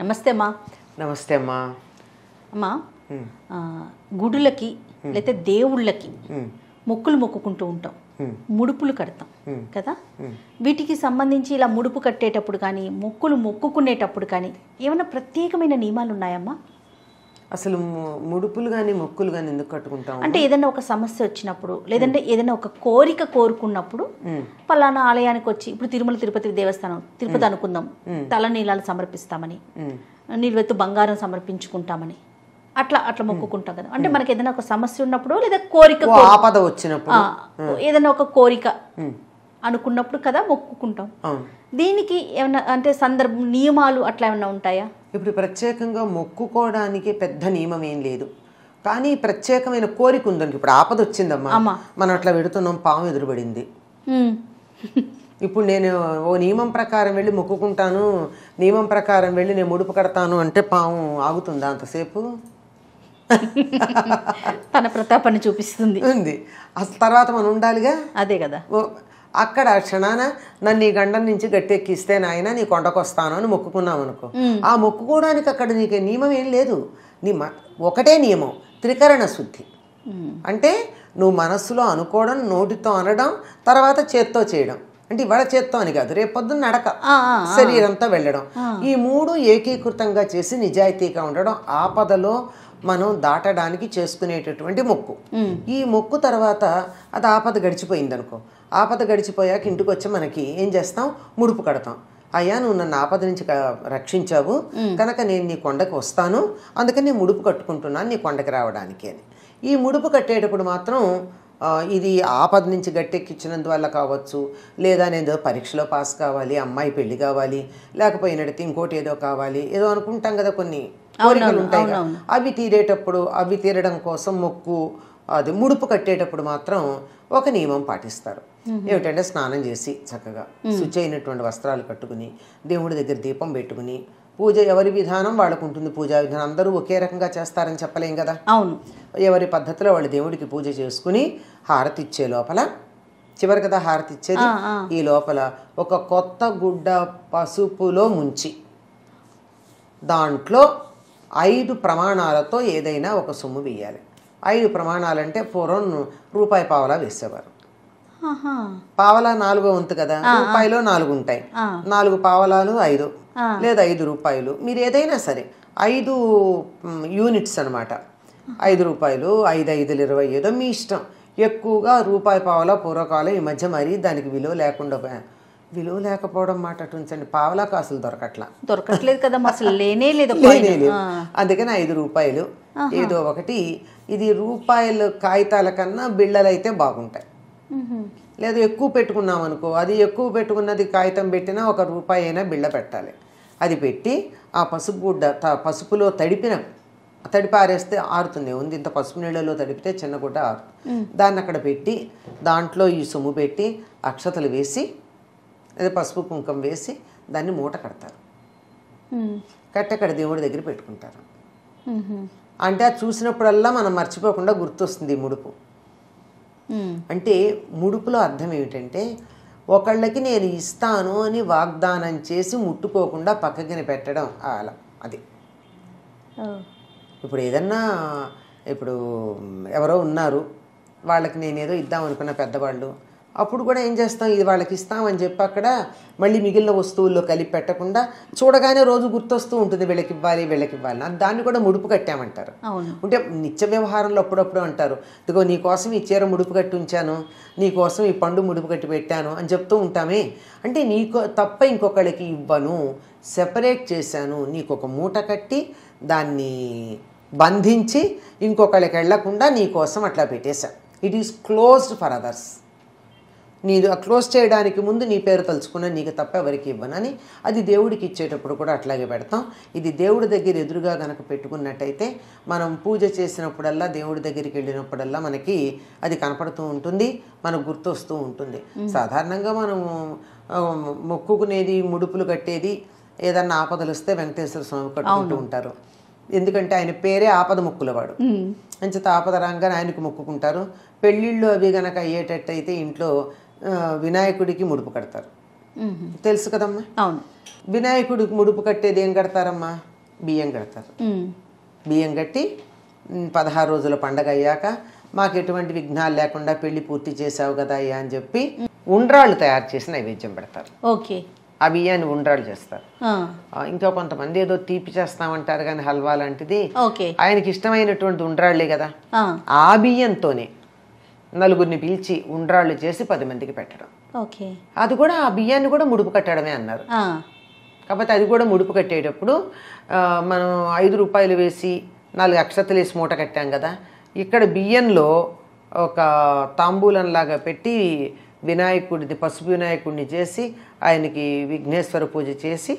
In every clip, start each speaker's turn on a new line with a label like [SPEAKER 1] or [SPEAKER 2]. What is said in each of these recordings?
[SPEAKER 1] నమస్తే అమ్మా నమస్తే అమ్మా అమ్మా గుడులకి లేకపోతే దేవుళ్ళకి మొక్కులు మొక్కుకుంటూ ఉంటాం ముడుపులు కడతాం కదా వీటికి సంబంధించి ఇలా ముడుపు కట్టేటప్పుడు కానీ మొక్కులు మొక్కుకునేటప్పుడు కానీ ఏమైనా ప్రత్యేకమైన నియమాలు ఉన్నాయమ్మా
[SPEAKER 2] అసలు ముడుపులు కానీ మొక్కులు కానీ ఎందుకు కట్టుకుంటాం అంటే
[SPEAKER 1] ఏదైనా ఒక సమస్య వచ్చినప్పుడు లేదంటే ఏదైనా ఒక కోరిక కోరుకున్నప్పుడు పలానా ఆలయానికి వచ్చి ఇప్పుడు తిరుమల తిరుపతి దేవస్థానం తిరుపతి అనుకుందాం తల నీళ్ళాలు సమర్పిస్తామని నిలువెత్తు బంగారం సమర్పించుకుంటామని అట్లా అట్లా మొక్కుకుంటాం కదా అంటే మనకి ఏదైనా ఒక సమస్య ఉన్నప్పుడు లేదా కోరిక ఆపద
[SPEAKER 2] వచ్చినప్పుడు
[SPEAKER 1] ఏదైనా ఒక కోరిక అనుకున్నప్పుడు కదా మొక్కుకుంటాం దీనికి ఏమైనా అంటే సందర్భం నియమాలు అట్లా ఏమైనా ఉంటాయా ఇప్పుడు ప్రత్యేకంగా
[SPEAKER 2] మొక్కుకోవడానికి పెద్ద నియమం ఏం లేదు కానీ ప్రత్యేకమైన కోరిక ఉందండి ఇప్పుడు ఆపద వచ్చిందమ్మా మనం అట్లా పెడుతున్నాం పాము ఎదురుబడింది ఇప్పుడు నేను ఓ నియమం ప్రకారం వెళ్ళి మొక్కుకుంటాను నియమం ప్రకారం వెళ్ళి నేను ముడుపు కడతాను అంటే పాము ఆగుతుందా అంతసేపు తన ప్రతాపాన్ని చూపిస్తుంది ఉంది అసలు తర్వాత మనం ఉండాలిగా అదే కదా అక్కడ క్షణాన నన్ను నీ గండం నుంచి గట్టెక్కిస్తే నాయన నీ కొండకొస్తాను అని మొక్కుకున్నాం అనుకో ఆ మొక్కుకోవడానికి అక్కడ నీకు నియమం ఏం లేదు నీ ఒకటే నియమం త్రికరణ శుద్ధి అంటే నువ్వు మనస్సులో అనుకోవడం నోటితో అనడం తర్వాత చేత్తో చేయడం అంటే ఇవాళ చేత్తో అని కాదు రేపు పొద్దున్న నడక శరీరంతా వెళ్ళడం ఈ మూడు ఏకీకృతంగా చేసి నిజాయితీగా ఉండడం ఆపదలో మనం దాటడానికి చేసుకునేటటువంటి మొక్కు ఈ మొక్కు తర్వాత అది ఆపద గడిచిపోయింది అనుకో ఆపద గడిచిపోయాక ఇంటికి వచ్చి మనకి ఏం చేస్తాం ముడుపు కడతాం అయ్యా నువ్వు నన్ను ఆపద నుంచి రక్షించావు కనుక నేను నీ కొండకు వస్తాను అందుకని నేను ముడుపు కట్టుకుంటున్నాను నీ కొండకి రావడానికి అని ఈ ముడుపు కట్టేటప్పుడు మాత్రం ఇది ఆపద నుంచి వల్ల కావచ్చు లేదా నేను పరీక్షలో పాస్ కావాలి అమ్మాయి పెళ్లి కావాలి లేకపోయినట్టు ఇంకోటి ఏదో కావాలి ఏదో అనుకుంటాం కదా కొన్ని కోరికలు ఉంటాయి అవి తీరేటప్పుడు అవి తీరడం కోసం మొక్కు అది ముడుపు కట్టేటప్పుడు మాత్రం ఒక నియమం పాటిస్తారు ఏమిటంటే స్నానం చేసి చక్కగా శుచి అయినటువంటి వస్త్రాలు కట్టుకుని దేవుడి దగ్గర దీపం పెట్టుకుని పూజ ఎవరి విధానం ఉంటుంది పూజా విధానం అందరూ ఒకే రకంగా చేస్తారని చెప్పలేం కదా అవును ఎవరి పద్ధతిలో వాళ్ళు దేవుడికి పూజ చేసుకుని హారతి ఇచ్చే లోపల చివరి కదా హారతి ఇచ్చేది ఈ లోపల ఒక కొత్త గుడ్డ పసుపులో ముంచి దాంట్లో ఐదు ప్రమాణాలతో ఏదైనా ఒక సొమ్ము వేయాలి ఐదు ప్రమాణాలంటే పూర్వం రూపాయి పావలా వేసేవారు పావలా నాలుగో వంతు కదా రూపాయిలో నాలుగు ఉంటాయి నాలుగు పావలాలు ఐదు లేదా ఐదు రూపాయలు మీరు ఏదైనా సరే ఐదు యూనిట్స్ అనమాట ఐదు రూపాయలు ఐదు ఐదులు ఇరవై ఏదో మీ ఇష్టం ఎక్కువగా రూపాయి పావలా పూర్వకాలం ఈ మధ్య మరీ దానికి విలువ లేకుండా విలువ లేకపోవడం మాట ఉంచండి పావలా కాసులు దొరకట్లా
[SPEAKER 1] దొరకట్లేదు కదా అసలు లేనే లేదు లేనే లేదు
[SPEAKER 2] అందుకని ఐదు రూపాయలు ఏదో ఒకటి ఇది రూపాయలు కాగితాల కన్నా బిళ్ళలు అయితే బాగుంటాయి లేదా ఎక్కువ పెట్టుకున్నాం అనుకో అది ఎక్కువ పెట్టుకున్నది కాగితం పెట్టినా ఒక రూపాయి అయినా బిళ్ళ పెట్టాలి అది పెట్టి ఆ పసుపుగుడ్డ త పసుపులో తడిపిన తడిపారేస్తే ఆరుతుంది ఉంది ఇంత పసుపు నీళ్ళలో తడిపితే చిన్న గుడ్డ ఆరుతుంది దాన్ని అక్కడ పెట్టి దాంట్లో ఈ సొమ్ము పెట్టి అక్షతలు వేసి అదే పసుపు కుంకం వేసి దాన్ని మూట కడతారు కట్టి అక్కడ దేవుడి దగ్గర పెట్టుకుంటారు అంటే అది చూసినప్పుడల్లా మనం మర్చిపోకుండా గుర్తొస్తుంది ముడుపు అంటే ముడుపులో అర్థం ఏమిటంటే ఒకళ్ళకి నేను ఇస్తాను అని వాగ్దానం చేసి ముట్టుకోకుండా పక్కకిని పెట్టడం అలా అది ఇప్పుడు ఏదన్నా ఇప్పుడు ఎవరో ఉన్నారు వాళ్ళకి నేనేదో ఇద్దాం అనుకున్న పెద్దవాళ్ళు అప్పుడు కూడా ఏం చేస్తాం ఇది వాళ్ళకి ఇస్తామని చెప్పి అక్కడ మళ్ళీ మిగిలిన వస్తువుల్లో కలిపి పెట్టకుండా చూడగానే రోజు గుర్తొస్తూ ఉంటుంది వీళ్ళకి ఇవ్వాలి వీళ్ళకి ఇవ్వాలి దాన్ని కూడా ముడుపు కట్టామంటారు అంటే నిత్య వ్యవహారంలో అప్పుడప్పుడు అంటారు ఇదిగో నీకోసం ఈ చీర ముడుపు కట్టి ఉంచాను నీకోసం ఈ పండు ముడుపు కట్టి పెట్టాను అని చెప్తూ ఉంటామే అంటే నీకు తప్ప ఇంకొకళ్ళకి ఇవ్వను సెపరేట్ చేశాను నీకు ఒక మూట కట్టి దాన్ని బంధించి ఇంకొకళ్ళకి వెళ్లకుండా నీకోసం అట్లా పెట్టేశాను it is closed for others నీదు క్లోజ్ చేయడానికి ముందు నీ పేరు తలుచుకున్న నీకు తప్ప ఎవరికి ఇవ్వనని అది దేవుడికి ఇచ్చేటప్పుడు కూడా అట్లాగే పెడతాం ఇది దేవుడి దగ్గర ఎదురుగా కనుక పెట్టుకున్నట్టయితే మనం పూజ చేసినప్పుడల్లా దేవుడి దగ్గరికి వెళ్ళినప్పుడల్లా మనకి అది కనపడుతూ ఉంటుంది మనకు గుర్తొస్తూ ఉంటుంది సాధారణంగా మనము మొక్కుకునేది ముడుపులు కట్టేది ఏదన్నా ఆపదలు వస్తే వెంకటేశ్వర స్వామి కట్టుకుంటూ ఉంటారు ఎందుకంటే ఆయన పేరే ఆపద మొక్కులవాడు అంచేత ఆపద రాగానే ఆయనకు మొక్కుకుంటారు పెళ్ళిళ్ళు అవి గనక అయ్యేటట్టయితే ఇంట్లో వినాయకుడికి ముడుపు కడతారు తెలుసు కదమ్మా అవును వినాయకుడికి ముడుపు కట్టేది ఏం కడతారమ్మా బియ్యం కడతారు బియ్యం కట్టి పదహారు రోజుల పండగ అయ్యాక మాకు ఎటువంటి విఘ్నాలు లేకుండా పెళ్లి పూర్తి చేసావు కదా అయ్యా అని చెప్పి ఉండ్రాళ్ళు తయారు చేసి నైవేద్యం పెడతారు ఓకే ఆ బియ్యాన్ని ఉండ్రాళ్ళు చేస్తారు ఇంకా కొంతమంది ఏదో తీపి చేస్తామంటారు కానీ హల్వా లాంటిది ఆయనకి ఇష్టమైనటువంటి ఉండ్రాళ్లే కదా ఆ బియ్యంతోనే నలుగురిని పిలిచి ఉండ్రాళ్ళు చేసి పది మందికి పెట్టడం ఓకే అది కూడా ఆ బియ్యాన్ని కూడా ముడుపు కట్టడమే అన్నారు కాకపోతే అది కూడా ముడుపు కట్టేటప్పుడు మనం ఐదు రూపాయలు వేసి నాలుగు అక్షతలు వేసి మూట కట్టాం కదా ఇక్కడ బియ్యంలో ఒక తాంబూలంలాగా పెట్టి వినాయకుడిది పసుపు వినాయకుడిని చేసి ఆయనకి విఘ్నేశ్వర పూజ చేసి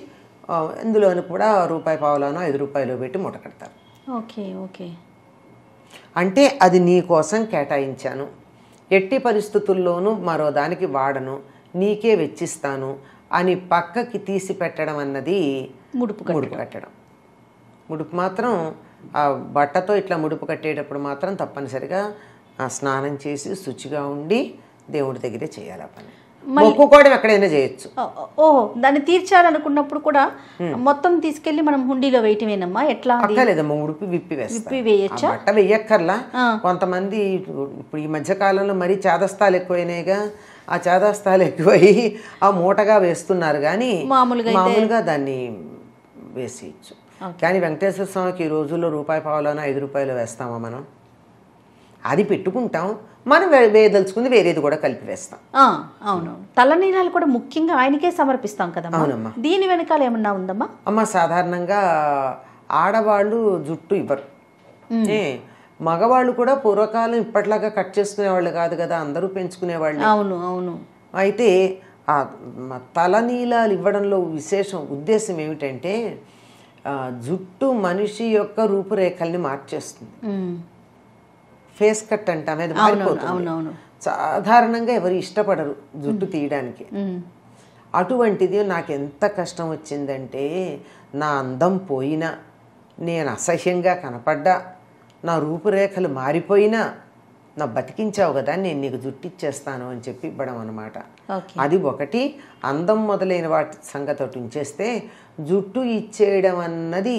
[SPEAKER 2] ఇందులోని కూడా రూపాయి పావులను ఐదు రూపాయలు పెట్టి మూట కడతారు
[SPEAKER 1] ఓకే ఓకే
[SPEAKER 2] అంటే అది నీ కోసం కేటాయించాను ఎట్టి పరిస్థితుల్లోనూ మరో దానికి వాడను నీకే వెచ్చిస్తాను అని పక్కకి తీసి పెట్టడం అన్నది ముడుపు ముడుపు కట్టడం ముడుపు మాత్రం ఆ బట్టతో ఇట్లా ముడుపు కట్టేటప్పుడు మాత్రం తప్పనిసరిగా స్నానం చేసి శుచిగా ఉండి దేవుడి దగ్గరే చేయాలి ఆ పని మొక్కుకోవడం ఎక్కడైనా చేయొచ్చు
[SPEAKER 1] ఓహో దాన్ని తీర్చాలనుకున్నప్పుడు కూడా మొత్తం తీసుకెళ్లి మనం హుండీలో వేయటమేనమ్మా ఎట్లా అక్కర్లేదమ్మా
[SPEAKER 2] ఉడిపి విప్పి విప్పి వేయచ్చా అట్ట వేయక్కర్లా కొంతమంది ఇప్పుడు ఈ మధ్య కాలంలో మరీ చేదస్తాలు ఎక్కువైనాయిగా ఆ చేదస్తాలు ఎక్కువై ఆ మూటగా వేస్తున్నారు కానీ మామూలుగా మామూలుగా దాన్ని వేసేయచ్చు కానీ వెంకటేశ్వర స్వామికి ఈ రోజుల్లో రూపాయి పావులోనో ఐదు రూపాయలు వేస్తామా మనం అది పెట్టుకుంటాం మనం వేయదలుచుకుంది వేరేది కూడా కలిపి వేస్తాం
[SPEAKER 1] అవును తలనీలాలు కూడా ముఖ్యంగా ఆయనకే సమర్పిస్తాం కదా అవునమ్మా దీని వెనకాల ఏమన్నా ఉందమ్మా
[SPEAKER 2] అమ్మ సాధారణంగా ఆడవాళ్ళు జుట్టు ఇవ్వరు ఏ మగవాళ్ళు కూడా పూర్వకాలం ఇప్పటిలాగా కట్ చేసుకునేవాళ్ళు కాదు కదా అందరూ పెంచుకునేవాళ్ళు అవును అవును అయితే ఆ తలనీలాలు ఇవ్వడంలో విశేషం ఉద్దేశం ఏమిటంటే జుట్టు మనిషి యొక్క రూపురేఖల్ని మార్చేస్తుంది ఫేస్ కట్ అంటాం అది మారిపోతుంది సాధారణంగా ఎవరు ఇష్టపడరు జుట్టు తీయడానికి అటువంటిది నాకు ఎంత కష్టం వచ్చిందంటే నా అందం పోయినా నేను అసహ్యంగా కనపడ్డా నా రూపురేఖలు మారిపోయినా నా బతికించావు కదా నేను నీకు జుట్టిచ్చేస్తాను అని చెప్పి ఇవ్వడం అనమాట అది ఒకటి అందం మొదలైన వాటి సంగతి ఒకటి ఉంచేస్తే జుట్టు ఇచ్చేయడం అన్నది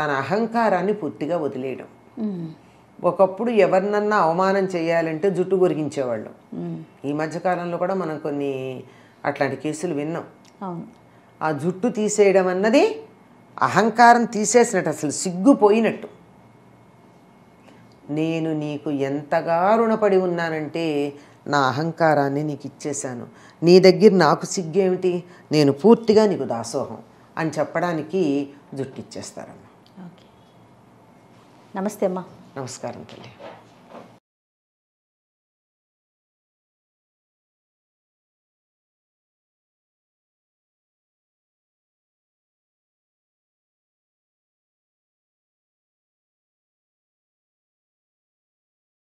[SPEAKER 2] తన అహంకారాన్ని పూర్తిగా వదిలేయడం ఒకప్పుడు ఎవరినన్నా అవమానం చేయాలంటే జుట్టు గురిగించేవాళ్ళు ఈ మధ్యకాలంలో కూడా మనం కొన్ని అట్లాంటి కేసులు విన్నాం ఆ జుట్టు తీసేయడం అన్నది అహంకారం తీసేసినట్టు అసలు సిగ్గుపోయినట్టు నేను నీకు ఎంతగా రుణపడి ఉన్నానంటే నా అహంకారాన్ని నీకు ఇచ్చేశాను నీ దగ్గర నాకు సిగ్గేమిటి నేను పూర్తిగా నీకు దాసోహం అని చెప్పడానికి జుట్టు ఇచ్చేస్తారమ్మా
[SPEAKER 1] నమస్తే అమ్మా నమస్కారం తల్లి